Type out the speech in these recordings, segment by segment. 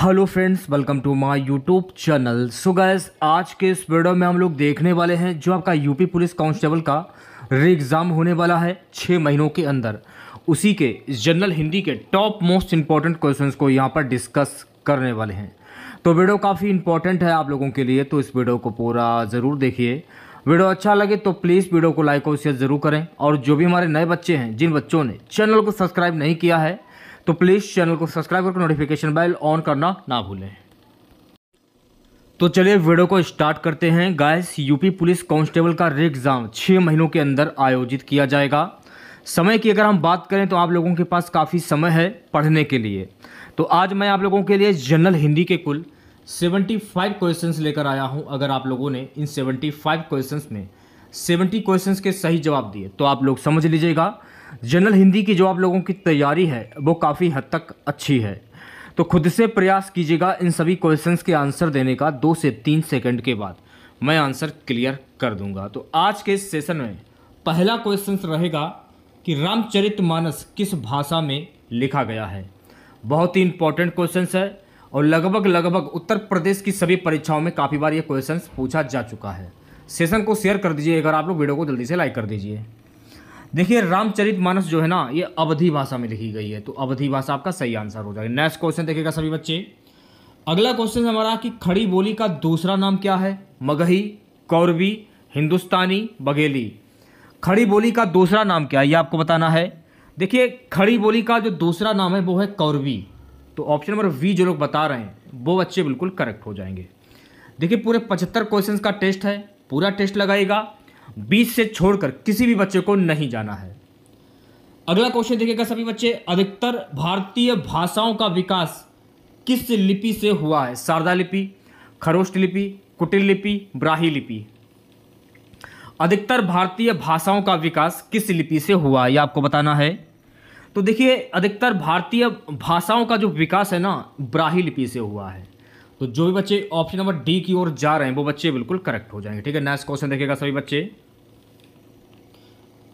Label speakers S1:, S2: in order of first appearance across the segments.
S1: hello friends welcome to my YouTube channel so guys आज के इस वीडियो में हम लोग देखने वाले हैं जो आपका यूपी पुलिस कांस्टेबल का री एग्ज़ाम होने वाला है छः महीनों के अंदर उसी के जनरल हिंदी के टॉप मोस्ट इंपॉर्टेंट क्वेश्चंस को यहाँ पर डिस्कस करने वाले हैं तो वीडियो काफ़ी इंपॉर्टेंट है आप लोगों के लिए तो इस वीडियो को पूरा ज़रूर देखिए वीडियो अच्छा लगे तो प्लीज़ वीडियो को लाइक और शेयर ज़रूर करें और जो भी हमारे नए बच्चे हैं जिन बच्चों ने चैनल को सब्सक्राइब नहीं किया है तो प्लीज़ चैनल को सब्सक्राइब करके नोटिफिकेशन बेल ऑन करना ना भूलें तो चलिए वीडियो को स्टार्ट करते हैं गाइस यूपी पुलिस कांस्टेबल का रे एग्ज़ाम छः महीनों के अंदर आयोजित किया जाएगा समय की अगर हम बात करें तो आप लोगों के पास काफ़ी समय है पढ़ने के लिए तो आज मैं आप लोगों के लिए जनरल हिंदी के कुल 75 क्वेश्चन लेकर आया हूं अगर आप लोगों ने इन 75 क्वेश्चन में 70 क्वेश्चंस के सही जवाब दिए तो आप लोग समझ लीजिएगा जनरल हिंदी की जो आप लोगों की तैयारी है वो काफ़ी हद तक अच्छी है तो खुद से प्रयास कीजिएगा इन सभी क्वेश्चंस के आंसर देने का दो से तीन सेकंड के बाद मैं आंसर क्लियर कर दूंगा तो आज के सेशन में पहला क्वेश्चन रहेगा कि रामचरित मानस किस भाषा में लिखा गया है बहुत ही इंपॉर्टेंट क्वेश्चन है और लगभग लगभग उत्तर प्रदेश की सभी परीक्षाओं में काफ़ी बार ये क्वेश्चन पूछा जा चुका है सेशन को शेयर कर दीजिए अगर आप लोग वीडियो को जल्दी से लाइक कर दीजिए देखिए रामचरित मानस जो है ना ये अवधि भाषा में लिखी गई है तो अवधि भाषा आपका सही आंसर हो जाएगा नेक्स्ट क्वेश्चन देखिएगा सभी बच्चे अगला क्वेश्चन हमारा कि खड़ी बोली का दूसरा नाम क्या है मगही कौरवी हिंदुस्तानी बघेली खड़ी बोली का दूसरा नाम क्या है ये आपको बताना है देखिए खड़ी बोली का जो दूसरा नाम है वो है कौरवी तो ऑप्शन नंबर वी जो लोग बता रहे हैं वो बच्चे बिल्कुल करेक्ट हो जाएंगे देखिए पूरे पचहत्तर क्वेश्चन का टेस्ट है पूरा टेस्ट लगाएगा बीच से छोड़कर किसी भी बच्चे को नहीं जाना है अगला क्वेश्चन देखिएगा सभी बच्चे अधिकतर भारतीय भाषाओं का विकास किस लिपि से हुआ है शारदा लिपि खरोष्ट लिपि कुटिल लिपि ब्राही लिपि अधिकतर भारतीय भाषाओं का विकास किस लिपि से हुआ है यह आपको बताना है तो देखिए अधिकतर भारतीय भाषाओं का जो विकास है ना ब्राही लिपि से हुआ है तो जो भी बच्चे ऑप्शन नंबर डी की ओर जा रहे हैं वो बच्चे बिल्कुल करेक्ट हो जाएंगे ठीक है नेक्स्ट क्वेश्चन देखिएगा सभी बच्चे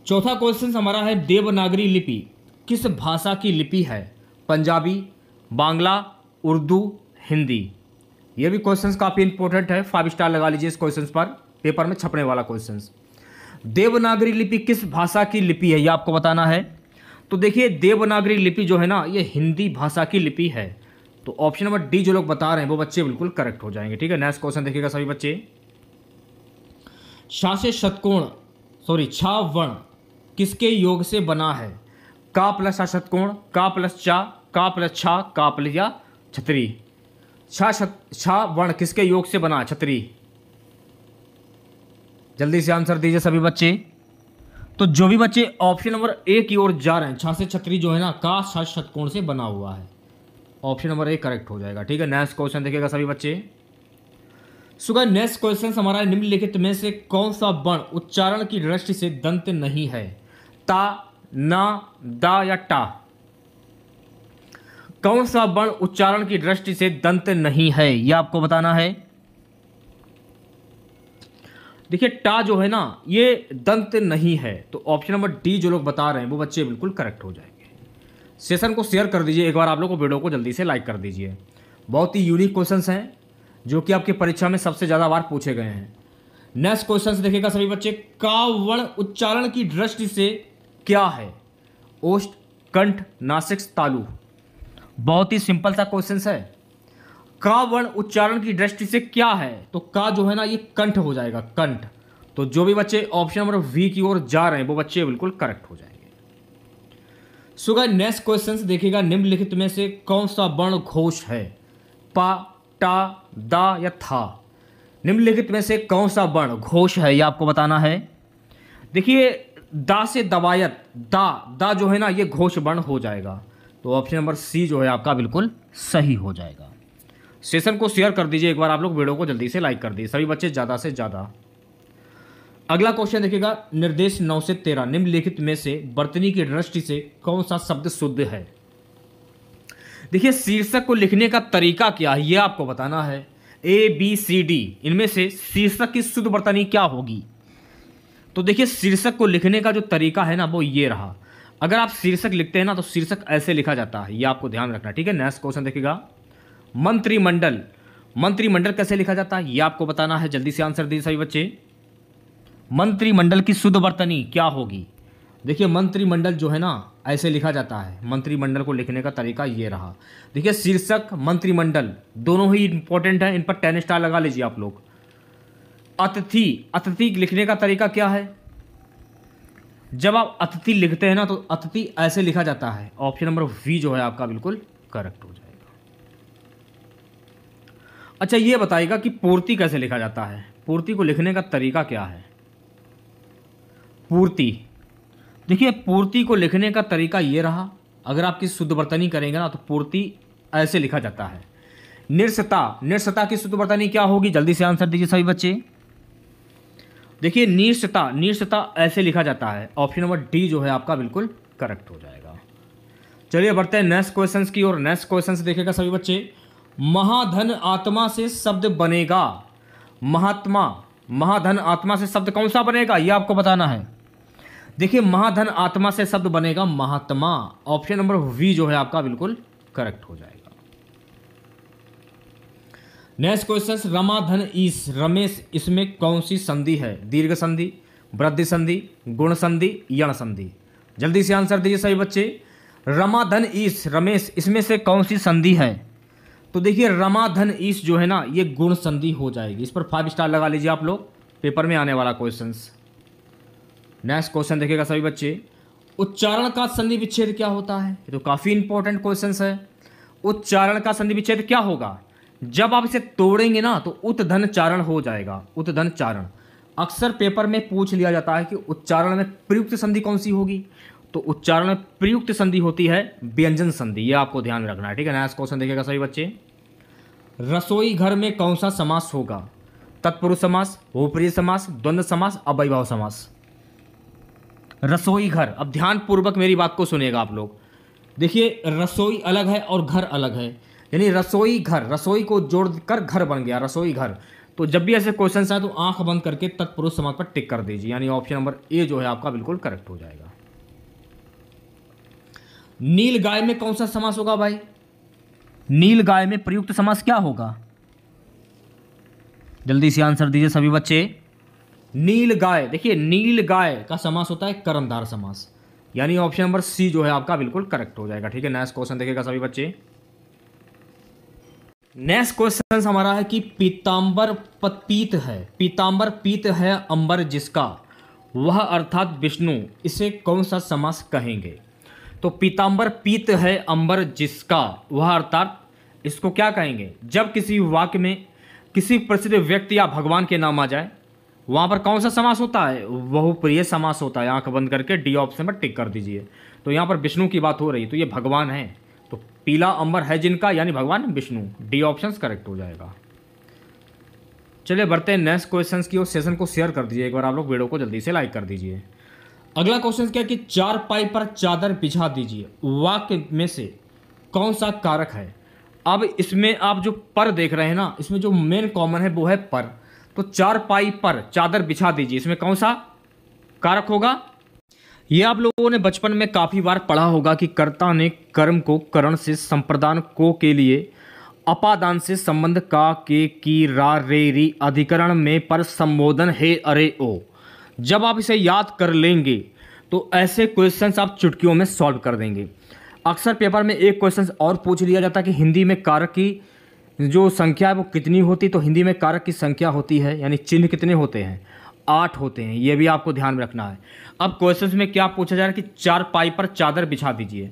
S1: चौथा क्वेश्चन हमारा है देवनागरी लिपि किस भाषा की लिपि है पंजाबी बांग्ला उर्दू हिंदी ये भी क्वेश्चंस काफ़ी इंपॉर्टेंट है फाइव स्टार लगा लीजिए इस क्वेश्चंस पर पेपर में छपने वाला क्वेश्चंस देवनागरी लिपि किस भाषा की लिपि है ये आपको बताना है तो देखिए देवनागरी लिपि जो है ना ये हिंदी भाषा की लिपि है तो ऑप्शन नंबर डी जो लोग बता रहे हैं वो बच्चे बिल्कुल करेक्ट हो जाएंगे ठीक है नेक्स्ट क्वेश्चन देखिएगा सभी बच्चे शाशे शतकोण सॉरी छावर्ण किसके योग से बना है का प्लस छा का प्लस चा का प्लस छा का प्लस या छतरी छा छा वर्ण किसके योग से बना छतरी जल्दी से आंसर दीजिए सभी बच्चे तो जो भी बच्चे ऑप्शन नंबर ए की ओर जा रहे हैं छा से छतरी जो है ना का छा से बना हुआ है ऑप्शन नंबर ए करेक्ट हो जाएगा ठीक है नेक्स्ट क्वेश्चन देखेगा सभी बच्चे सुगा नेक्स्ट क्वेश्चन हमारा निम्नलिखित में से कौन सा वर्ण उच्चारण की दृष्टि से दंत नहीं है ता ना दा या टा कौन सा वर्ण उच्चारण की दृष्टि से दंत नहीं है यह आपको बताना है देखिए टा जो है ना ये दंत नहीं है तो ऑप्शन नंबर डी जो लोग बता रहे हैं वो बच्चे बिल्कुल करेक्ट हो जाए सेशन को शेयर कर दीजिए एक बार आप लोग को वीडियो को जल्दी से लाइक कर दीजिए बहुत ही यूनिक क्वेश्चन हैं जो कि आपकी परीक्षा में सबसे ज़्यादा बार पूछे गए हैं नेक्स्ट क्वेश्चन देखेगा सभी बच्चे का वर्ण उच्चारण की दृष्टि से क्या है ओष्ट कंठ नासिक तालु बहुत ही सिंपल सा क्वेश्चन है का वर्ण उच्चारण की दृष्टि से क्या है तो का जो है ना ये कंठ हो जाएगा कंठ तो जो भी बच्चे ऑप्शन नंबर वी की ओर जा रहे हैं वो बच्चे बिल्कुल करेक्ट हो जाएंगे सुगा नेक्स्ट क्वेश्चन देखिएगा निम्नलिखित में से कौन सा वर्ण घोष है पा टा दा या था निम्नलिखित में से कौन सा वर्ण घोष है यह आपको बताना है देखिए दा से दवायत दा दा जो है ना ये घोष वर्ण हो जाएगा तो ऑप्शन नंबर सी जो है आपका बिल्कुल सही हो जाएगा सेशन को शेयर कर दीजिए एक बार आप लोग वीडियो को जल्दी से लाइक कर दीजिए सभी बच्चे ज़्यादा से ज़्यादा अगला क्वेश्चन देखिएगा निर्देश नौ से तेरह निम्नलिखित में से बर्तनी की दृष्टि से कौन सा शब्द शुद्ध है देखिए शीर्षक को लिखने का तरीका क्या है यह आपको बताना है ए बी सी डी इनमें से शीर्षक की शुद्ध बर्तनी क्या होगी तो देखिए शीर्षक को लिखने का जो तरीका है ना वो ये रहा अगर आप शीर्षक लिखते हैं ना तो शीर्षक ऐसे लिखा जाता है यह आपको ध्यान रखना ठीक है नेक्स्ट क्वेश्चन देखिएगा मंत्रिमंडल मंत्रिमंडल कैसे लिखा जाता है यह आपको बताना है जल्दी से आंसर दीजिए सभी बच्चे मंत्रिमंडल की शुद्ध वर्तनी क्या होगी देखिए मंत्रिमंडल जो है ना ऐसे लिखा जाता है मंत्रिमंडल को लिखने का तरीका ये रहा देखिए शीर्षक मंत्रिमंडल दोनों ही इंपॉर्टेंट हैं इन पर टेन स्टार लगा लीजिए आप लोग अतिथि अतिथि लिखने का तरीका क्या है जब आप अतिथि लिखते हैं ना तो अतिथि ऐसे लिखा जाता है ऑप्शन नंबर वी जो है आपका बिल्कुल करेक्ट हो जाएगा अच्छा ये बताएगा कि पूर्ति कैसे लिखा जाता है पूर्ति को लिखने का तरीका क्या है पूर्ति देखिए पूर्ति को लिखने का तरीका ये रहा अगर आप किसी शुद्ध बर्तनी करेंगे ना तो पूर्ति ऐसे लिखा जाता है निरसता निरसता की शुद्ध बर्तनी क्या होगी जल्दी से आंसर दीजिए सभी बच्चे देखिए निरसता निरसता ऐसे लिखा जाता है ऑप्शन नंबर डी जो है आपका बिल्कुल करेक्ट हो जाएगा चलिए बढ़ते हैं नेक्स्ट क्वेश्चंस की ओर नेक्स्ट क्वेश्चंस देखेगा सभी बच्चे महाधन आत्मा से शब्द बनेगा महात्मा महाधन आत्मा से शब्द कौन सा बनेगा ये आपको बताना है देखिए महाधन आत्मा से शब्द बनेगा महात्मा ऑप्शन नंबर वी जो है आपका बिल्कुल करेक्ट हो जाएगा नेक्स्ट क्वेश्चन रमाधन ईस रमेश इसमें कौन सी संधि है दीर्घ संधि वृद्धि संधि गुण संधि यण संधि जल्दी से आंसर दीजिए सभी बच्चे रमाधन ईस रमेश इसमें से कौन सी संधि है तो देखिए रमाधन ईस जो है ना ये गुण संधि हो जाएगी इस पर फाइव स्टार लगा लीजिए आप लोग पेपर में आने वाला क्वेश्चंस नेक्स्ट क्वेश्चन देखेगा सभी बच्चे उच्चारण का संधि विच्छेद क्या होता है ये तो काफ़ी इंपॉर्टेंट क्वेश्चन है उच्चारण का संधि विच्छेद क्या होगा जब आप इसे तोड़ेंगे ना तो उतधन चारण हो जाएगा उतधन चारण अक्सर पेपर में पूछ लिया जाता है कि उच्चारण में प्रयुक्त संधि कौन सी होगी तो उच्चारण में प्रयुक्त संधि होती है व्यंजन संधि ये आपको ध्यान में रखना है ठीक है नेक्स्ट क्वेश्चन देखेगा सभी बच्चे रसोई घर में कौन सा समास होगा तत्पुरुष समास भूप्रिय समास द्वंद्व समास अवैभाव समास रसोई घर अब ध्यानपूर्वक मेरी बात को सुनेगा आप लोग देखिए रसोई अलग है और घर अलग है यानी रसोई घर रसोई को जोड़ कर घर बन गया रसोई घर तो जब भी ऐसे क्वेश्चन आए तो आंख बंद करके तत्पुरुष समाज पर टिक कर दीजिए यानी ऑप्शन नंबर ए जो है आपका बिल्कुल करेक्ट हो जाएगा नील गाय में कौन सा समास होगा भाई नील गाय में प्रयुक्त समास क्या होगा जल्दी से आंसर दीजिए सभी बच्चे नील गाय देखिए नील गाय का समास होता है कर्मदार समास यानी ऑप्शन नंबर सी जो है आपका बिल्कुल करेक्ट हो जाएगा ठीक है नेक्स्ट क्वेश्चन देखेगा सभी बच्चे नेक्स्ट क्वेश्चन हमारा है कि पीताम्बर पीत है पीताम्बर पीत है अंबर जिसका वह अर्थात विष्णु इसे कौन सा समास कहेंगे तो पीताम्बर पीत है अंबर जिसका वह अर्थात इसको क्या कहेंगे जब किसी वाक्य में किसी प्रसिद्ध व्यक्ति या भगवान के नाम आ जाए वहां पर कौन सा समास होता है बहुप्रिय समास होता है आंख बंद करके डी ऑप्शन पर टिक कर दीजिए तो यहाँ पर विष्णु की बात हो रही है तो ये भगवान है तो पीला अंबर है जिनका यानी भगवान विष्णु डी ऑप्शन करेक्ट हो जाएगा चलिए बढ़ते हैं नेक्स्ट क्वेश्चन की और सेशन को शेयर कर दीजिए एक बार आप लोग वीडियो को जल्दी से लाइक कर दीजिए अगला क्वेश्चन क्या कि चार पाई पर चादर बिछा दीजिए वाक्य में से कौन सा कारक है अब इसमें आप जो पर देख रहे हैं ना इसमें जो मेन कॉमन है वो है पर तो चार पाई पर चादर बिछा दीजिए इसमें कौन सा कारक होगा ये आप लोगों ने बचपन में काफ़ी बार पढ़ा होगा कि कर्ता ने कर्म को करण से संप्रदान को के लिए अपादान से संबंध का के की रा रे री अधिकरण में पर संबोधन है अरे ओ जब आप इसे याद कर लेंगे तो ऐसे क्वेश्चंस आप चुटकियों में सॉल्व कर देंगे अक्सर पेपर में एक क्वेश्चन और पूछ लिया जाता है कि हिंदी में कारक की जो संख्या है वो कितनी होती तो हिंदी में कारक की संख्या होती है यानी चिन्ह कितने होते हैं आठ होते हैं ये भी आपको ध्यान में रखना है अब क्वेश्चन में क्या पूछा जा रहा है कि चार पाई पर चादर बिछा दीजिए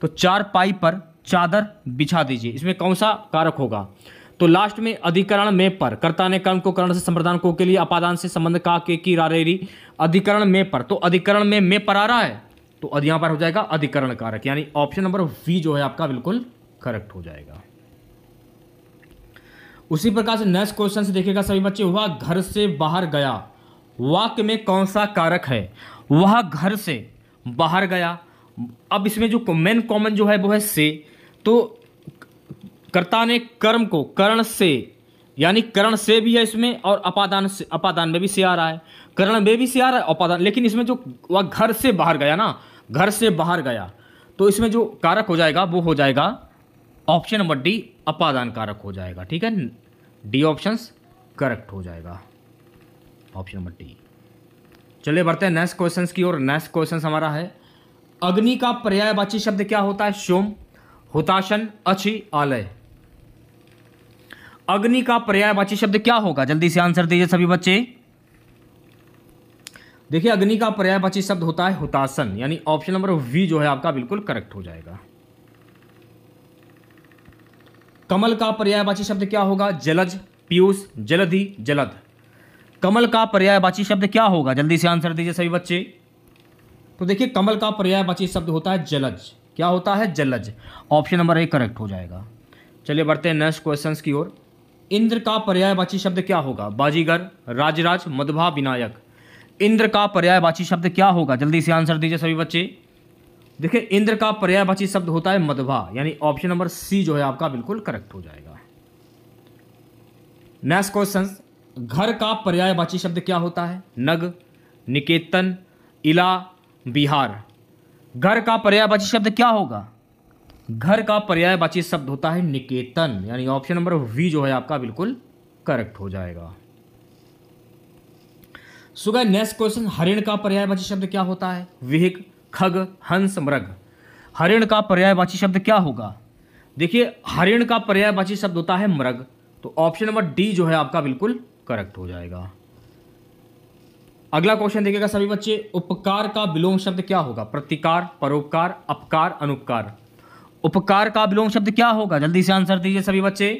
S1: तो चार पाई पर चादर बिछा दीजिए इसमें कौन सा कारक होगा तो लास्ट में अधिकरण में पर कर्ता ने कर्म को करण से संप्रदान को के लिए अपादान से संबंध का के की रारेरी अधिकरण में पर तो अधिकरण में में पर आ रहा है तो यहां पर हो जाएगा अधिकरण कारक यानी ऑप्शन नंबर वी जो है आपका बिल्कुल करेक्ट हो जाएगा उसी प्रकार से नेक्स्ट क्वेश्चन से देखिएगा सभी बच्चे वह घर से बाहर गया वाक्य में कौन सा कारक है वह घर से बाहर गया अब इसमें जो मेन कॉमन जो है वो है से तो कर्ता ने कर्म को कर्ण से यानी करण से भी है इसमें और अपादान से अपादान में भी से आ रहा है करण में भी से आ रहा है अपादान लेकिन इसमें जो वह घर से बाहर गया ना घर से बाहर गया तो इसमें जो कारक हो जाएगा वो हो जाएगा ऑप्शन नंबर डी अपादान कारक हो जाएगा ठीक है डी ऑप्शन करेक्ट हो जाएगा ऑप्शन नंबर डी चलिए बढ़ते हैं नेक्स्ट क्वेश्चन की ओर नेक्स्ट क्वेश्चन हमारा है अग्नि का पर्यायवाची शब्द क्या होता है शोम हुताशन अछि आलय अग्नि का पर्यायवाची शब्द क्या होगा जल्दी से आंसर दीजिए सभी बच्चे देखिए अग्नि का पर्यायवाची शब्द होता है हुताशन यानी ऑप्शन नंबर वी जो है आपका बिल्कुल करेक्ट हो जाएगा कमल का पर्यायवाची शब्द क्या होगा जलज पीयूष जलधि जलद कमल का पर्यायवाची शब्द क्या होगा जल्दी से आंसर दीजिए सभी बच्चे तो देखिए कमल का पर्यायवाची शब्द होता है जलज क्या होता है जलज ऑप्शन नंबर ए करेक्ट हो जाएगा चलिए बढ़ते हैं नेक्स्ट क्वेश्चंस की ओर इंद्र का पर्यायवाची शब्द क्या होगा बाजीगर राजराज मधुभा विनायक इंद्र का पर्यायवाची शब्द क्या होगा जल्दी से आंसर दीजिए सभी बच्चे देखिए इंद्र का पर्यायवाची शब्द होता है मधवा यानी ऑप्शन नंबर सी जो है आपका बिल्कुल करेक्ट हो जाएगा नेक्स्ट क्वेश्चन घर का पर्यायवाची शब्द क्या होता है नग निकेतन इला बिहार घर का पर्यायवाची शब्द क्या होगा घर का पर्यायवाची शब्द होता है निकेतन यानी ऑप्शन नंबर वी जो है आपका बिल्कुल करेक्ट हो जाएगा सुगा नेक्स्ट क्वेश्चन हरिण का पर्यायवाची शब्द क्या होता है विहिक खग हंस मृग हरिण का पर्यायवाची शब्द क्या होगा देखिए हरिण का पर्यायवाची शब्द होता है मृग तो ऑप्शन नंबर डी जो है आपका बिल्कुल करेक्ट हो जाएगा अगला क्वेश्चन देखिएगा सभी बच्चे उपकार का विलोम शब्द क्या होगा प्रतिकार परोपकार अपकार अनुपकार उपकार का विलोम शब्द क्या होगा जल्दी से आंसर दीजिए सभी बच्चे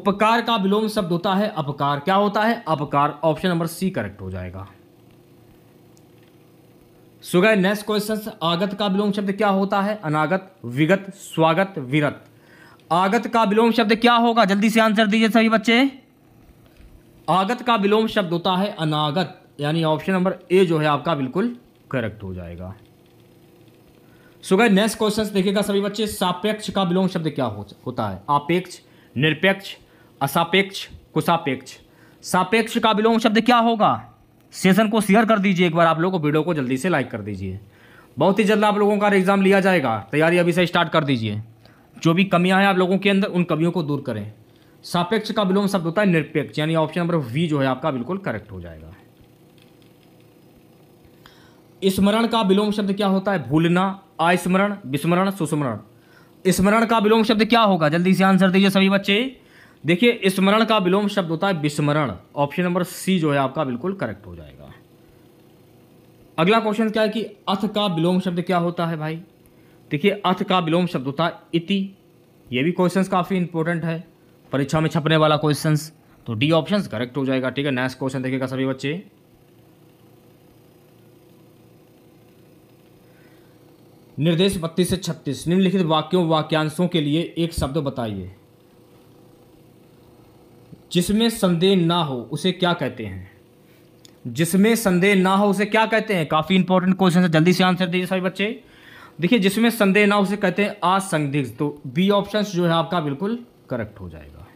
S1: उपकार का विलोम शब्द होता है अपकार क्या होता है अपकार ऑप्शन नंबर सी करेक्ट हो जाएगा सुगय नेक्स्ट क्वेश्चन आगत का विलोम शब्द क्या होता है अनागत विगत स्वागत विरत आगत का विलोम शब्द क्या होगा जल्दी से आंसर दीजिए सभी बच्चे आगत का विलोम शब्द होता है अनागत यानी ऑप्शन नंबर ए जो है आपका बिल्कुल करेक्ट हो जाएगा सुगय नेक्स्ट क्वेश्चन देखिएगा सभी बच्चे सापेक्ष का विलोम शब्द क्या हो, होता है आपेक्ष निरपेक्ष असापेक्ष कुसापेक्ष सापेक्ष का विलोम शब्द क्या होगा सेशन को शेयर कर दीजिए एक बार आप लोगों को वीडियो को जल्दी से लाइक कर दीजिए बहुत ही जल्द आप लोगों का एग्ज़ाम लिया जाएगा तैयारी अभी से स्टार्ट कर दीजिए जो भी कमियां हैं आप लोगों के अंदर उन कमियों को दूर करें सापेक्ष का विलोम शब्द होता है निरपेक्ष यानी ऑप्शन नंबर वी जो है आपका बिल्कुल करेक्ट हो जाएगा स्मरण का विलोम शब्द क्या होता है भूलना अस्मरण विस्मरण सुस्मरण स्मरण का विलोम शब्द क्या होगा जल्दी से आंसर दीजिए सभी बच्चे देखिए स्मरण का विलोम शब्द होता है विस्मरण ऑप्शन नंबर सी जो है आपका बिल्कुल करेक्ट हो जाएगा अगला क्वेश्चन क्या है कि अथ का विलोम शब्द क्या होता है भाई देखिए अथ का विलोम शब्द होता है इति ये भी क्वेश्चंस काफ़ी इंपॉर्टेंट है परीक्षा में छपने वाला क्वेश्चंस तो डी ऑप्शन करेक्ट हो जाएगा ठीक है नेक्स्ट क्वेश्चन देखिएगा सभी बच्चे निर्देश बत्तीस से छत्तीस निम्नलिखित वाक्यों वाक्यांशों के लिए एक शब्द बताइए जिसमें संदेह ना हो उसे क्या कहते हैं जिसमें संदेह ना हो उसे क्या कहते हैं काफ़ी इंपॉर्टेंट क्वेश्चन है जल्दी से आंसर दीजिए सभी बच्चे देखिए जिसमें संदेह ना हो उसे कहते हैं असंदिग्ध तो बी ऑप्शन जो है आपका बिल्कुल करेक्ट हो जाएगा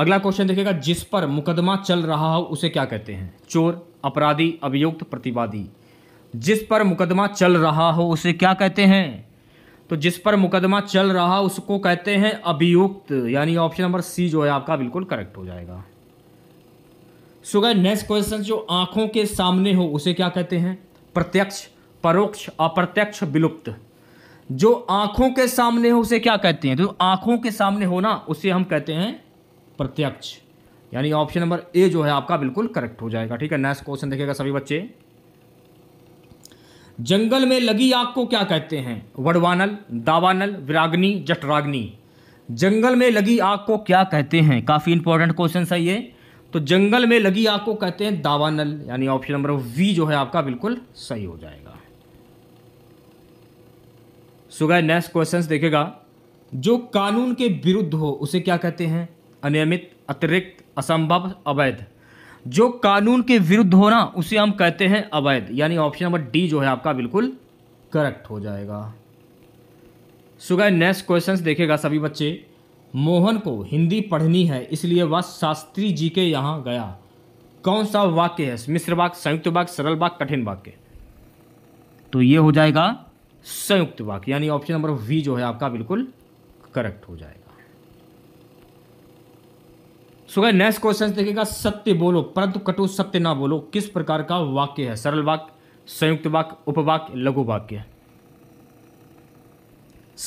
S1: अगला क्वेश्चन देखिएगा जिस पर मुकदमा चल रहा हो उसे क्या कहते हैं चोर अपराधी अभियुक्त प्रतिवादी जिस पर मुकदमा चल रहा हो उसे क्या कहते हैं तो जिस पर मुकदमा चल रहा उसको कहते हैं अभियुक्त यानी ऑप्शन नंबर सी जो है आपका बिल्कुल करेक्ट हो जाएगा सो गए नेक्स्ट क्वेश्चन जो आंखों के सामने हो उसे क्या कहते हैं प्रत्यक्ष परोक्ष अप्रत्यक्ष विलुप्त जो आंखों के सामने हो उसे क्या कहते हैं तो आंखों के सामने हो ना उसे हम कहते हैं प्रत्यक्ष यानी ऑप्शन नंबर ए जो है आपका बिल्कुल करेक्ट हो जाएगा ठीक है नेक्स्ट क्वेश्चन देखिएगा सभी बच्चे जंगल में लगी आग को क्या कहते हैं वडवानल दावानल विराग्नि जटराग्नि जंगल में लगी आग को क्या कहते हैं काफ़ी इंपॉर्टेंट क्वेश्चन है ये तो जंगल में लगी आग को कहते हैं दावानल यानी ऑप्शन नंबर वी जो है आपका बिल्कुल सही हो जाएगा सुगह नेक्स्ट क्वेश्चन देखेगा जो कानून के विरुद्ध हो उसे क्या कहते हैं अनियमित अतिरिक्त असंभव अवैध जो कानून के विरुद्ध होना उसे हम कहते हैं अवैध यानी ऑप्शन नंबर डी जो है आपका बिल्कुल करेक्ट हो जाएगा सुगय नेक्स्ट क्वेश्चंस देखेगा सभी बच्चे मोहन को हिंदी पढ़नी है इसलिए वह शास्त्री जी के यहाँ गया कौन सा वाक्य है मिश्र वाक्य संयुक्त वाक्य सरल वाक्य कठिन वाक्य तो ये हो जाएगा संयुक्त वाक्य यानी ऑप्शन नंबर वी जो है आपका बिल्कुल करेक्ट हो जाएगा सो नेक्स्ट क्वेश्चन देखेगा सत्य बोलो परंतु कटु सत्य ना बोलो किस प्रकार का वाक्य है सरल वाक्य संयुक्त वाक्य उपवाक्य लघु वाक्य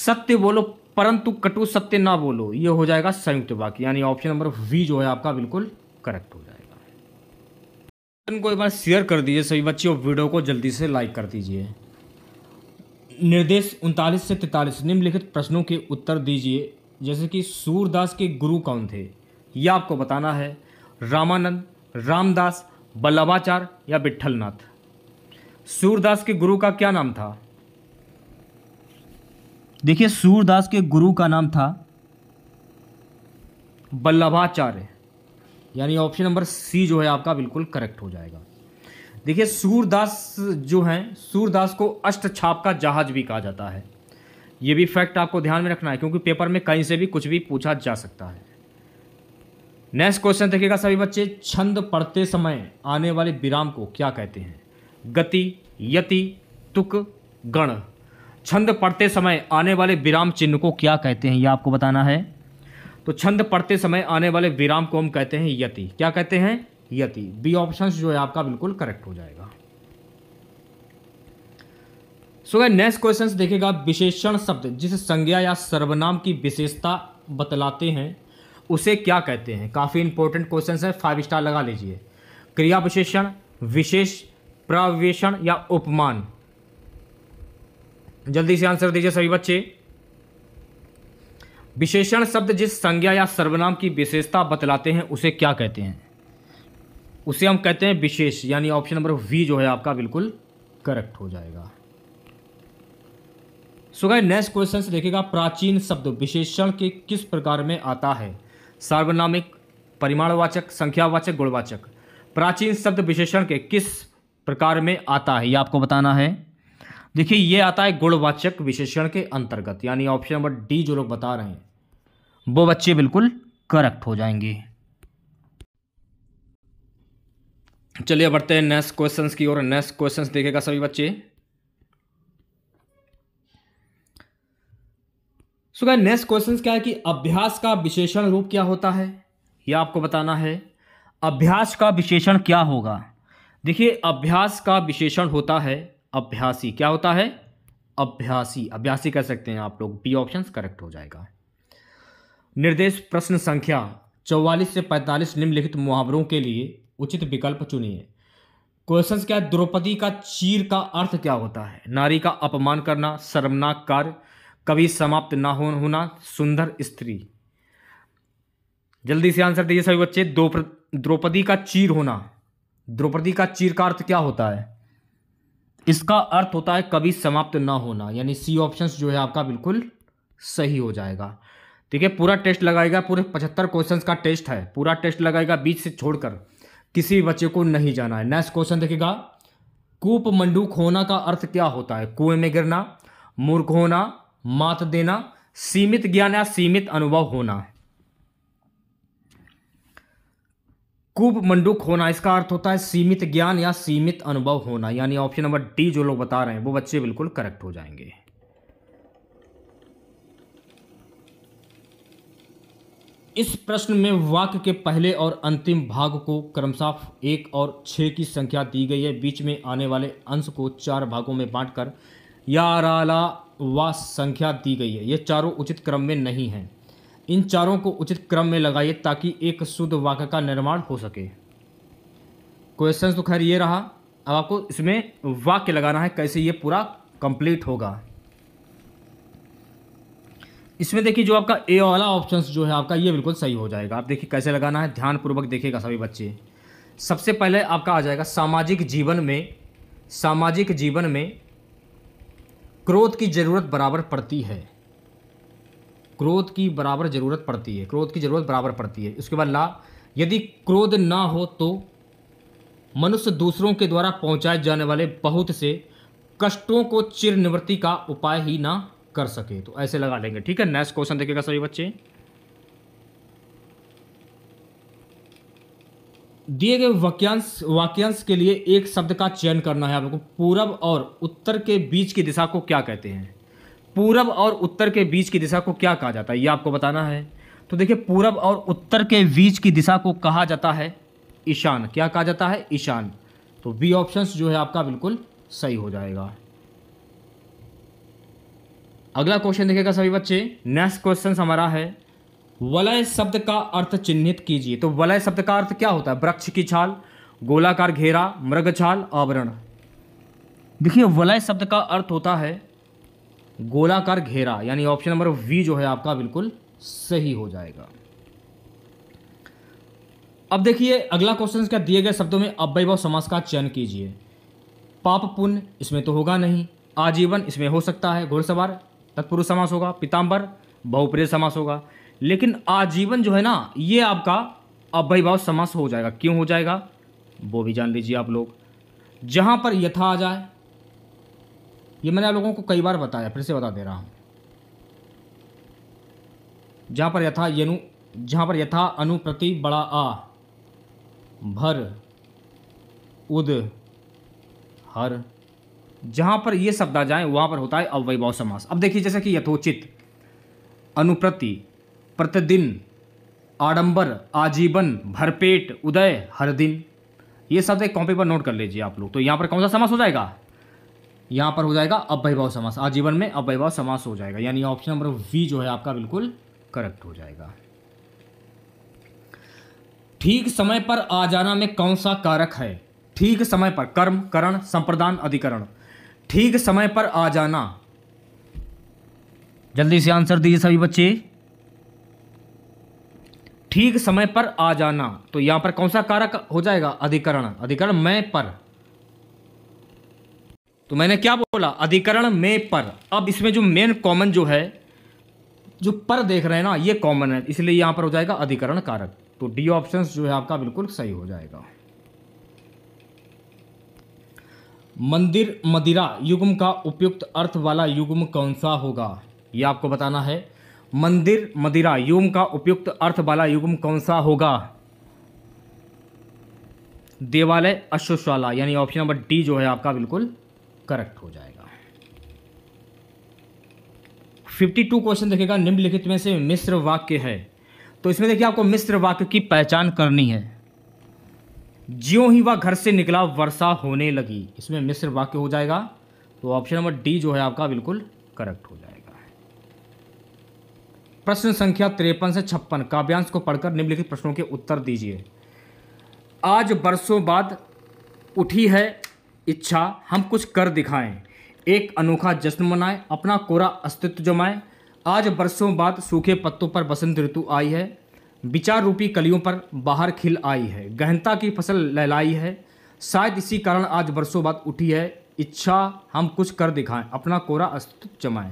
S1: सत्य बोलो परंतु कटु सत्य ना बोलो ये हो जाएगा संयुक्त वाक्य यानी ऑप्शन नंबर वी जो है आपका बिल्कुल करेक्ट हो जाएगा को एक बार शेयर कर दीजिए सभी बच्चे और वीडियो को जल्दी से लाइक कर दीजिए निर्देश उनतालीस से तैतालीस निम्नलिखित प्रश्नों के उत्तर दीजिए जैसे कि सूरदास के गुरु कौन थे यह आपको बताना है रामानंद रामदास बल्लभाचार्य या विट्ठलनाथ सूरदास के गुरु का क्या नाम था देखिए सूरदास के गुरु का नाम था बल्लभाचार्य यानी ऑप्शन नंबर सी जो है आपका बिल्कुल करेक्ट हो जाएगा देखिए सूरदास जो हैं सूरदास को अष्ट छाप का जहाज भी कहा जाता है ये भी फैक्ट आपको ध्यान में रखना है क्योंकि पेपर में कहीं से भी कुछ भी पूछा जा सकता है नेक्स्ट क्वेश्चन देखिएगा सभी बच्चे छंद पढ़ते समय आने वाले विराम को क्या कहते हैं गति यति तुक गण छंद पढ़ते समय आने वाले विराम चिन्ह को क्या कहते हैं यह आपको बताना है तो छंद पढ़ते समय आने वाले विराम को हम कहते हैं यति क्या कहते हैं यति बी ऑप्शन जो है आपका बिल्कुल करेक्ट हो जाएगा सो नेक्स्ट क्वेश्चन देखेगा विशेषण शब्द जिस संज्ञा या सर्वनाम की विशेषता बतलाते हैं उसे क्या कहते हैं काफ़ी इंपॉर्टेंट क्वेश्चन है फाइव स्टार लगा लीजिए क्रिया विशेषण विशेष प्रवेशण या उपमान जल्दी से आंसर दीजिए सभी बच्चे विशेषण शब्द जिस संज्ञा या सर्वनाम की विशेषता बतलाते हैं उसे क्या कहते हैं उसे हम कहते हैं विशेष यानी ऑप्शन नंबर वी जो है आपका बिल्कुल करेक्ट हो जाएगा सो गाइस नेक्स्ट क्वेश्चन देखिएगा प्राचीन शब्द विशेषण के किस प्रकार में आता है सार्वनामिक परिमाणवाचक संख्यावाचक गुणवाचक प्राचीन शब्द विशेषण के किस प्रकार में आता है ये आपको बताना है देखिए ये आता है गुणवाचक विशेषण के अंतर्गत यानी ऑप्शन नंबर डी जो लोग बता रहे हैं वो बच्चे बिल्कुल करेक्ट हो जाएंगे चलिए बढ़ते हैं नेक्स्ट क्वेश्चंस की ओर नेक्स्ट क्वेश्चंस देखेगा सभी बच्चे सो गाइस नेक्स्ट क्वेश्चन क्या है कि अभ्यास का विशेषण रूप क्या होता है ये आपको बताना है अभ्यास का विशेषण क्या होगा देखिए अभ्यास का विशेषण होता है अभ्यासी क्या होता है अभ्यासी अभ्यासी कह सकते हैं आप लोग बी ऑप्शन करेक्ट हो जाएगा निर्देश प्रश्न संख्या चौवालीस से पैंतालीस निम्नलिखित मुहावरों के लिए उचित विकल्प चुनिए क्वेश्चन क्या है द्रौपदी का चीर का अर्थ क्या होता है नारी का अपमान करना शर्मनाक कार्य कभी समाप्त ना हो होना सुंदर स्त्री जल्दी से आंसर दीजिए सभी बच्चे द्रौपदी का चीर होना द्रौपदी का चीर का अर्थ क्या होता है इसका अर्थ होता है कभी समाप्त ना होना यानी सी ऑप्शन जो है आपका बिल्कुल सही हो जाएगा ठीक है पूरा टेस्ट लगाएगा पूरे पचहत्तर क्वेश्चंस का टेस्ट है पूरा टेस्ट लगाएगा बीच से छोड़कर किसी बच्चे को नहीं जाना है नेक्स्ट क्वेश्चन देखेगा कूप मंडूक होना का अर्थ क्या होता है कुएं में गिरना मूर्ख होना मात देना सीमित ज्ञान या सीमित अनुभव होना कुब मंडूक होना इसका अर्थ होता है सीमित ज्ञान या सीमित अनुभव होना यानी ऑप्शन नंबर डी जो लोग बता रहे हैं वो बच्चे बिल्कुल करेक्ट हो जाएंगे इस प्रश्न में वाक्य के पहले और अंतिम भाग को क्रमशः एक और छह की संख्या दी गई है बीच में आने वाले अंश को चार भागों में बांटकर या राला व संख्या दी गई है ये चारों उचित क्रम में नहीं हैं इन चारों को उचित क्रम में लगाइए ताकि एक शुद्ध वाक्य का निर्माण हो सके क्वेश्चन तो खैर ये रहा अब आपको इसमें वाक्य लगाना है कैसे ये पूरा कंप्लीट होगा इसमें देखिए जो आपका ए वाला ऑप्शन जो है आपका ये बिल्कुल सही हो जाएगा आप देखिए कैसे लगाना है ध्यानपूर्वक देखिएगा सभी बच्चे सबसे पहले आपका आ जाएगा सामाजिक जीवन में सामाजिक जीवन में क्रोध की ज़रूरत बराबर पड़ती है क्रोध की बराबर ज़रूरत पड़ती है क्रोध की ज़रूरत बराबर पड़ती है उसके बाद ला यदि क्रोध ना हो तो मनुष्य दूसरों के द्वारा पहुंचाए जाने वाले बहुत से कष्टों को चिर निवृत्ति का उपाय ही ना कर सके तो ऐसे लगा लेंगे ठीक है नेक्स्ट क्वेश्चन देखिएगा सभी बच्चे दिए गए वाक्यांश वाक्यांश के लिए एक शब्द का चयन करना है आपको पूरब और उत्तर के बीच की दिशा को क्या कहते हैं पूरब और उत्तर के बीच की दिशा को क्या कहा जाता है ये आपको बताना है तो देखिए पूरब और उत्तर के बीच की दिशा को कहा जाता है ईशान क्या कहा जाता है ईशान तो बी ऑप्शन जो है आपका बिल्कुल सही हो जाएगा अगला क्वेश्चन देखेगा सभी बच्चे नेक्स्ट क्वेश्चन हमारा है वलय शब्द का अर्थ चिन्हित कीजिए तो वलय शब्द का अर्थ क्या होता है वृक्ष की छाल गोलाकार घेरा मृग छाल आवरण देखिए वलय शब्द का अर्थ होता है गोलाकार घेरा यानी ऑप्शन नंबर वी जो है आपका बिल्कुल सही हो जाएगा अब देखिए अगला क्वेश्चन का दिए गए शब्दों में अब व समास का चयन कीजिए पाप पुण्य इसमें तो होगा नहीं आजीवन इसमें हो सकता है घोड़सवार तत्पुरुष समास होगा पिताम्बर बहुप्रिय समास होगा लेकिन आजीवन जो है ना ये आपका अव्यभाव समास हो जाएगा क्यों हो जाएगा वो भी जान लीजिए आप लोग जहां पर यथा आ जाए ये मैंने आप लोगों को कई बार बताया फिर से बता दे रहा हूं जहां पर यथा यनु जहां पर यथा अनुप्रति बड़ा आ भर उद हर जहां पर ये शब्द आ जाए वहां पर होता है अव्यभाव समास अब देखिए जैसे कि यथोचित अनुप्रति प्रतिदिन आडंबर आजीवन भरपेट उदय हर दिन ये शब्द एक कॉपी पर नोट कर लीजिए आप लोग तो यहाँ पर कौन सा समास हो जाएगा यहाँ पर हो जाएगा अव्यभाव समास आजीवन में अव्यभाव समास हो जाएगा यानी ऑप्शन नंबर वी जो है आपका बिल्कुल करेक्ट हो जाएगा ठीक समय पर आ जाना में कौन सा कारक है ठीक समय पर कर्म करण संप्रदान अधिकरण ठीक समय पर आ जाना जल्दी से आंसर दीजिए सभी बच्चे ठीक समय पर आ जाना तो यहां पर कौन सा कारक हो जाएगा अधिकरण अधिकरण में पर तो मैंने क्या बोला अधिकरण में पर अब इसमें जो मेन कॉमन जो है जो पर देख रहे हैं ना ये कॉमन है इसलिए यहां पर हो जाएगा अधिकरण कारक तो डी ऑप्शन जो है आपका बिल्कुल सही हो जाएगा मंदिर मदिरा युग्म का उपयुक्त अर्थ वाला युग्म कौन सा होगा ये आपको बताना है मंदिर मदिरा युग्म का उपयुक्त अर्थ वाला युग्म कौन सा होगा देवालय अश्वशाला यानी ऑप्शन नंबर डी जो है आपका बिल्कुल करेक्ट हो जाएगा 52 क्वेश्चन देखिएगा निम्नलिखित में से मिश्र वाक्य है तो इसमें देखिए आपको मिश्र वाक्य की पहचान करनी है ज्यो ही वह घर से निकला वर्षा होने लगी इसमें मिश्र वाक्य हो जाएगा तो ऑप्शन नंबर डी जो है आपका बिल्कुल करेक्ट हो जाएगा प्रश्न संख्या तिरपन से छप्पन काव्यांश को पढ़कर निम्नलिखित प्रश्नों के उत्तर दीजिए आज बरसों बाद उठी है इच्छा हम कुछ कर दिखाएं एक अनोखा जश्न मनाएं अपना कोरा अस्तित्व जमाएं आज बरसों बाद सूखे पत्तों पर बसंत ऋतु आई है विचार रूपी कलियों पर बाहर खिल आई है गहनता की फसल लहलाई है शायद इसी कारण आज बरसों बाद उठी है इच्छा हम कुछ कर दिखाएं अपना कोरा अस्तित्व जमाएं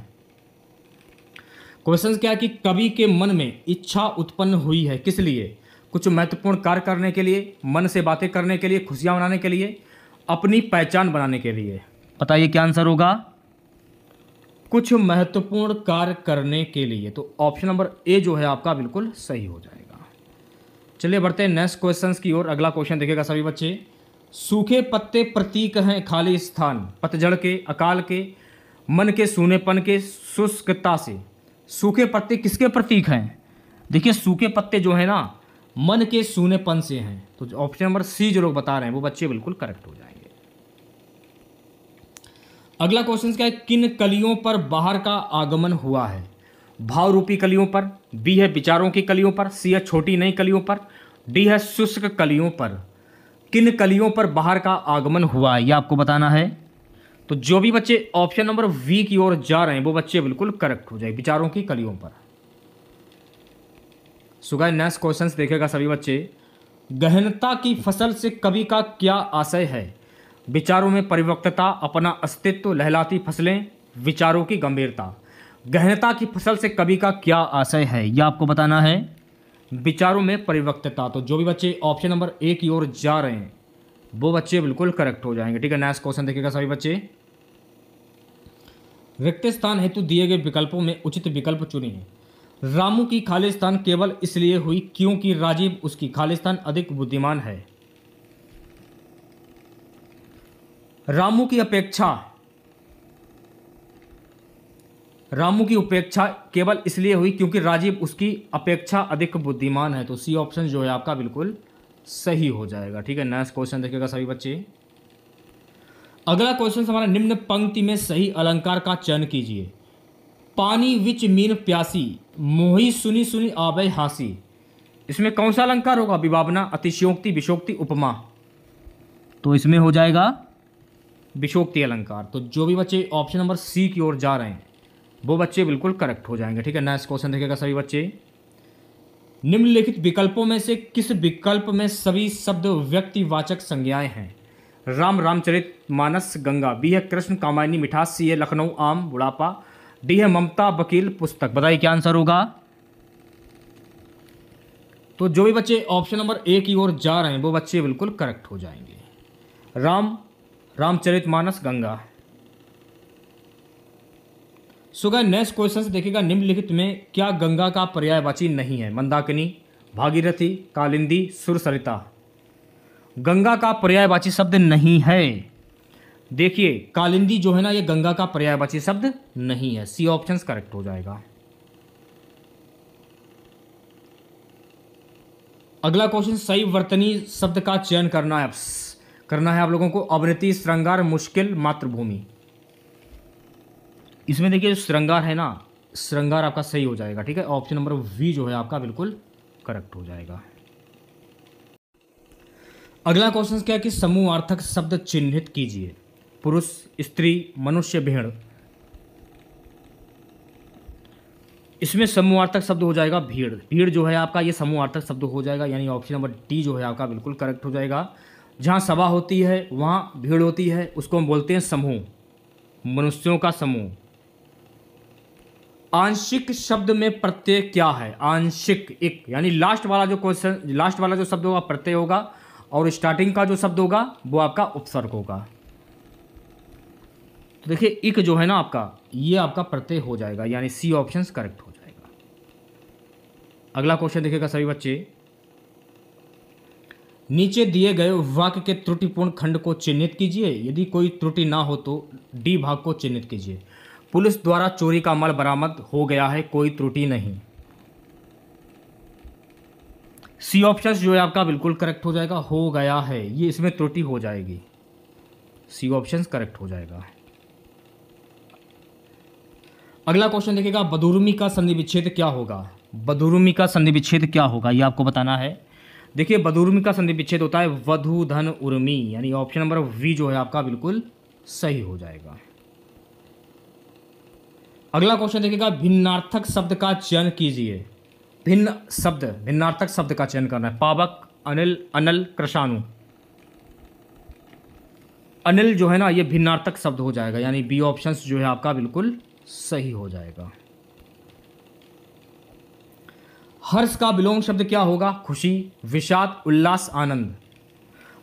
S1: क्वेश्चन क्या है कि कवि के मन में इच्छा उत्पन्न हुई है किस लिए कुछ महत्वपूर्ण कार्य करने के लिए मन से बातें करने के लिए खुशियां बनाने के लिए अपनी पहचान बनाने के लिए बताइए क्या आंसर होगा कुछ महत्वपूर्ण कार्य करने के लिए तो ऑप्शन नंबर ए जो है आपका बिल्कुल सही हो जाएगा चलिए बढ़ते हैं नेक्स्ट क्वेश्चन की ओर अगला क्वेश्चन देखेगा सभी बच्चे सूखे पत्ते प्रतीक हैं खाली स्थान पतझड़ के अकाल के मन के सूनेपन के शुष्कता से सूखे पत्ते किसके प्रतीक हैं देखिए सूखे पत्ते जो है ना मन के सूनेपन से हैं तो ऑप्शन नंबर सी जो लोग बता रहे हैं वो बच्चे बिल्कुल करेक्ट हो जाएंगे अगला क्वेश्चन क्या है किन कलियों पर बाहर का आगमन हुआ है भाव रूपी कलियों पर बी है विचारों की कलियों पर सी है छोटी नई कलियों पर डी है शुष्क कलियों पर किन कलियों पर बाहर का आगमन हुआ है यह आपको बताना है तो जो भी बच्चे ऑप्शन नंबर वी की ओर जा रहे हैं वो बच्चे बिल्कुल करेक्ट हो जाए विचारों की कलियों पर सुगा नेक्स्ट क्वेश्चन देखेगा सभी बच्चे गहनता की फसल से कवि का क्या आशय है विचारों में परिवक्तता अपना अस्तित्व लहलाती फसलें विचारों की गंभीरता गहनता की फसल से कवि का क्या आशय है यह आपको बताना है विचारों में परिवक्तता तो जो भी बच्चे ऑप्शन नंबर ए की ओर जा रहे हैं वो बच्चे बिल्कुल करेक्ट हो जाएंगे ठीक है नेक्स्ट क्वेश्चन देखिएगा सभी बच्चे रिक्त स्थान हेतु दिए गए विकल्पों में उचित विकल्प चुनिए रामू की खालिस्तान केवल इसलिए हुई क्योंकि राजीव उसकी खालिस्तान अधिक बुद्धिमान है रामू की अपेक्षा रामू की उपेक्षा केवल इसलिए हुई क्योंकि राजीव उसकी अपेक्षा अधिक बुद्धिमान है तो सी ऑप्शन जो है आपका बिल्कुल सही हो जाएगा ठीक है नेक्स्ट क्वेश्चन देखिएगा सभी बच्चे अगला क्वेश्चन हमारा निम्न पंक्ति में सही अलंकार का चयन कीजिए पानी विच मीन प्यासी मोही सुनी सुनी आबे हासी इसमें कौन सा अलंकार होगा विभावना अतिशयोक्ति विशोक्ति उपमा तो इसमें हो जाएगा विशोक्ति अलंकार तो जो भी बच्चे ऑप्शन नंबर सी की ओर जा रहे हैं वो बच्चे बिल्कुल करेक्ट हो जाएंगे ठीक है नेक्स्ट क्वेश्चन देखेगा सभी बच्चे निम्नलिखित विकल्पों में से किस विकल्प में सभी शब्द व्यक्तिवाचक संज्ञाएं हैं राम रामचरित मानस गंगा बी है कृष्ण कामायनी मिठास सी है लखनऊ आम बुढ़ापा डी है ममता वकील पुस्तक बताइए क्या आंसर होगा तो जो भी बच्चे ऑप्शन नंबर ए की ओर जा रहे हैं वो बच्चे बिल्कुल करेक्ट हो जाएंगे राम रामचरित मानस गंगा सो गए नेक्स्ट क्वेश्चन से देखेगा निम्नलिखित में क्या गंगा का पर्यायवाची नहीं है मंदाकिनी भागीरथी कालिंदी सुरसरिता गंगा का पर्यायवाची शब्द नहीं है देखिए कालिंदी जो है ना ये गंगा का पर्यायवाची शब्द नहीं है सी ऑप्शन करेक्ट हो जाएगा अगला क्वेश्चन सही वर्तनी शब्द का चयन करना है करना है आप लोगों को अवृति श्रृंगार मुश्किल मातृभूमि इसमें देखिए जो श्रृंगार है ना श्रृंगार आपका सही हो जाएगा ठीक है ऑप्शन नंबर वी जो है आपका बिल्कुल करेक्ट हो जाएगा अगला क्वेश्चन क्या है कि अर्थक शब्द चिन्हित कीजिए पुरुष स्त्री मनुष्य भेड़ इसमें समूहार्थक शब्द हो जाएगा भीड़ भीड़ जो है आपका ये समूहार्थक शब्द हो जाएगा यानी ऑप्शन नंबर डी जो है आपका बिल्कुल करेक्ट हो जाएगा जहाँ सभा होती है वहाँ भीड़ होती है उसको हम बोलते हैं समूह मनुष्यों का समूह आंशिक शब्द में प्रत्यय क्या है आंशिक एक यानी लास्ट वाला जो क्वेश्चन लास्ट वाला जो शब्द होगा प्रत्यय होगा और स्टार्टिंग का जो शब्द होगा वो आपका उपसर्ग होगा तो देखिए एक जो है ना आपका ये आपका प्रत्यय हो जाएगा यानी सी ऑप्शन करेक्ट हो जाएगा अगला क्वेश्चन देखिएगा सभी बच्चे नीचे दिए गए वाक्य के त्रुटिपूर्ण खंड को चिन्हित कीजिए यदि कोई त्रुटि ना हो तो डी भाग को चिन्हित कीजिए पुलिस द्वारा चोरी का माल बरामद हो गया है कोई त्रुटि नहीं सी ऑप्शन जो है आपका बिल्कुल करेक्ट हो जाएगा हो गया है ये इसमें त्रुटि हो जाएगी सी ऑप्शन करेक्ट हो जाएगा अगला क्वेश्चन देखिएगा बदुरुमी का संधि विच्छेद क्या होगा बदुरुमी का संधि विच्छेद क्या होगा ये आपको बताना है देखिए बदुरुमी का संधि विच्छेद होता है वधु धन उर्मी यानी ऑप्शन नंबर वी जो है आपका बिल्कुल सही हो जाएगा अगला क्वेश्चन देखिएगा भिन्नार्थक शब्द का चयन कीजिए भिन्न शब्द भिन्नार्थक शब्द का चयन करना है पावक अनिल अनल कृषाणु अनिल जो है ना ये भिन्नार्थक शब्द हो जाएगा यानी बी ऑप्शन जो है आपका बिल्कुल सही हो जाएगा हर्ष का विलोम शब्द क्या होगा खुशी विषाद उल्लास आनंद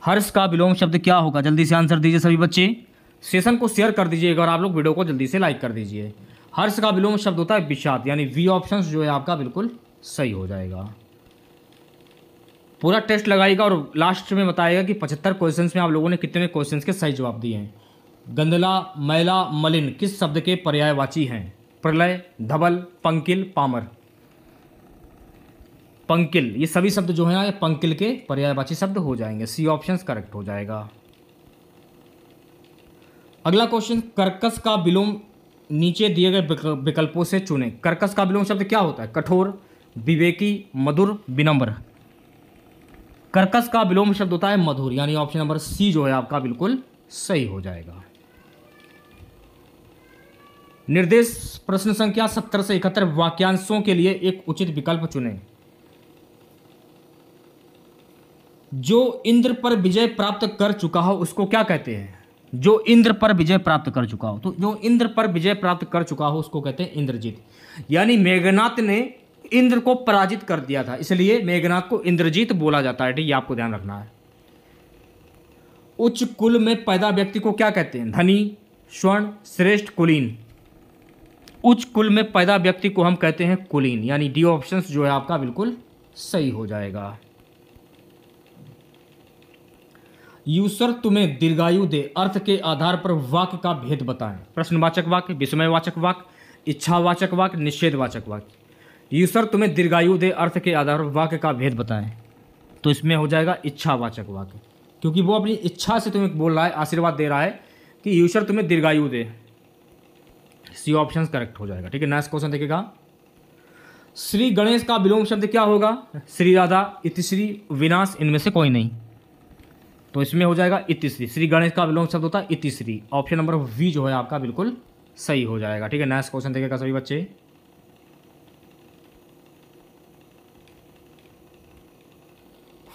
S1: हर्ष का विलोम शब्द क्या होगा जल्दी से आंसर दीजिए सभी बच्चे सेशन को शेयर कर दीजिए अगर आप लोग वीडियो को जल्दी से लाइक कर दीजिए हर्ष का विलोम शब्द होता है विषाद यानी वी ऑप्शन जो है आपका बिल्कुल सही हो जाएगा पूरा टेस्ट लगाएगा और लास्ट में बताएगा कि पचहत्तर क्वेश्चन में आप लोगों ने कितने क्वेश्चन के सही जवाब दिए हैं गंदला मैला मलिन किस शब्द के पर्यायवाची हैं प्रलय धवल पंकिल पामर पंकिल ये सभी शब्द जो है ये पंकिल के पर्यायवाची शब्द हो जाएंगे सी ऑप्शन करेक्ट हो जाएगा अगला क्वेश्चन कर्कस का विलोम नीचे दिए गए विकल्पों से चुने कर्कश का विलोम शब्द क्या होता है कठोर विवेकी मधुर विनम्र कर्कश का विलोम शब्द होता है मधुर यानी ऑप्शन नंबर सी जो है आपका बिल्कुल सही हो जाएगा निर्देश प्रश्न संख्या सत्तर से इकहत्तर वाक्यांशों के लिए एक उचित विकल्प चुनें जो इंद्र पर विजय प्राप्त कर चुका हो उसको क्या कहते हैं जो इंद्र पर विजय प्राप्त कर चुका हो तो जो इंद्र पर विजय प्राप्त कर चुका हो उसको कहते हैं इंद्रजीत यानी मेघनाथ ने इंद्र को पराजित कर दिया था इसलिए मेघनाथ को इंद्रजीत बोला जाता है ठीक आपको ध्यान रखना है उच्च कुल में पैदा व्यक्ति को क्या कहते हैं धनी स्वर्ण श्रेष्ठ कुलीन उच्च कुल में पैदा व्यक्ति को हम कहते हैं कुलीन यानी डी ऑप्शन जो है आपका बिल्कुल सही हो जाएगा यूसर तुम्हें दीर्घायु दे अर्थ के आधार पर वाक्य का भेद बताएं प्रश्नवाचक वाक्य विस्मयवाचक वाक्य इच्छावाचक वाक्य निषेधवाचक वाक्य यूसर तुम्हें दीर्घायु दे अर्थ के आधार पर वाक्य का भेद बताएं तो इसमें हो जाएगा इच्छावाचक वाक्य क्योंकि वो अपनी इच्छा से तुम्हें बोल रहा है आशीर्वाद दे रहा है कि यूसर तुम्हें दीर्घायु दे सी ऑप्शन करेक्ट हो जाएगा ठीक है नेक्स्ट क्वेश्चन देखेगा श्री गणेश का विलोम शब्द क्या होगा श्री राधा इतिश्री विनाश इनमें से कोई नहीं तो इसमें हो जाएगा इतिश्री श्री गणेश का विलोम शब्द होता है इतिश्री ऑप्शन नंबर वी जो है आपका बिल्कुल सही हो जाएगा ठीक है नेक्स्ट क्वेश्चन देखेगा सभी बच्चे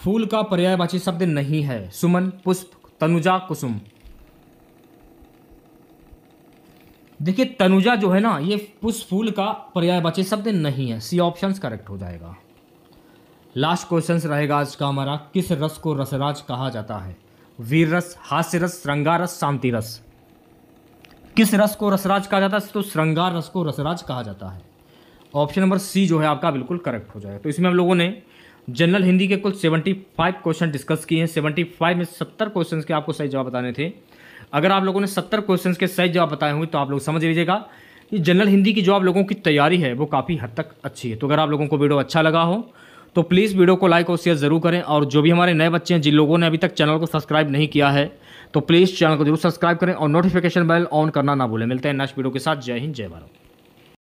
S1: फूल का पर्यायवाची शब्द नहीं है सुमन पुष्प तनुजा कुसुम देखिए तनुजा जो है ना ये पुष्प फूल का पर्यायवाची शब्द नहीं है सी ऑप्शन करेक्ट हो जाएगा लास्ट क्वेश्चन रहेगा आज का हमारा किस रस को रसराज कहा जाता है वीर रस हास्य रस श्रृंगार रस शांति रस किस रस को रसराज कहा जाता है तो श्रृंगार रस को रसराज कहा जाता है ऑप्शन नंबर सी जो है आपका बिल्कुल करेक्ट हो जाएगा तो इसमें हम लोगों ने जनरल हिंदी के कुल 75 क्वेश्चन डिस्कस किए हैं 75 में 70 क्वेश्चंस के आपको सही जवाब बताने थे अगर आप लोगों ने 70 क्वेश्चंस के सही जवाब बताए हुए तो आप लोग समझ लीजिएगा कि जनरल हिंदी की जो आप लोगों की तैयारी है वो काफ़ी हद तक अच्छी है तो अगर आप लोगों को वीडियो अच्छा लगा हो तो प्लीज़ वीडियो को लाइक और शेयर ज़रूर करें और जो भी हमारे नए बच्चे हैं जिन लोगों ने अभी तक चैनल को सब्सक्राइब नहीं किया है तो प्लीज़ चैनल को जरूर सब्सक्राइब करें और नोटिफिकेशन बेल ऑन करना ना भूलें मिलते हैं नेक्स्ट वीडियो के साथ जय हिंद जय भारत